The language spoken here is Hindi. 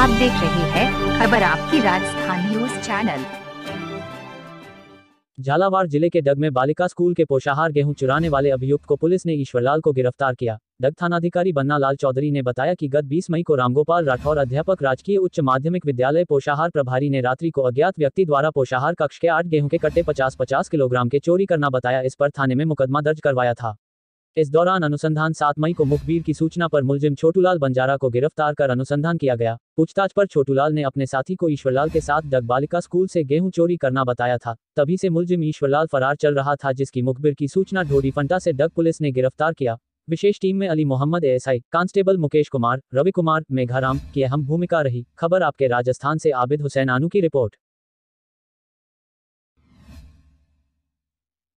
आप देख रहे हैं खबर आपकी राजस्थान न्यूज चैनल झालावाड़ जिले के डग में बालिका स्कूल के पोषाहार गेहूं चुराने वाले अभियुक्त को पुलिस ने ईश्वरलाल को गिरफ्तार किया डग थानाधिकारी बन्ना लाल चौधरी ने बताया कि गत 20 मई को रामगोपाल राठौर अध्यापक राजकीय उच्च माध्यमिक विद्यालय पोषाहार प्रभारी ने रात्रि को अज्ञात व्यक्ति द्वारा पोषाहार कक्ष के आठ गेहूं के कट्टे पचास पचास किलोग्राम के चोरी करना बताया इस पर थाने में मुकदमा दर्ज करवाया था इस दौरान अनुसंधान सात मई को मुखबिर की सूचना पर मुलजिम छोटूलाल बंजारा को गिरफ्तार कर अनुसंधान किया गया पूछताछ पर छोटूलाल ने अपने साथी को ईश्वरलाल के साथ डग बालिका स्कूल से गेहूं चोरी करना बताया था तभी से मुलजिम ईश्वरलाल फरार चल रहा था जिसकी मुखबिर की सूचना ढोरी फंटा से डग पुलिस ने गिरफ्तार किया विशेष टीम में अली मोहम्मद एएसआई कांस्टेबल मुकेश कुमार रवि कुमार मेघाराम की अहम भूमिका रही खबर आपके राजस्थान से आबिद हुसैन आनू की रिपोर्ट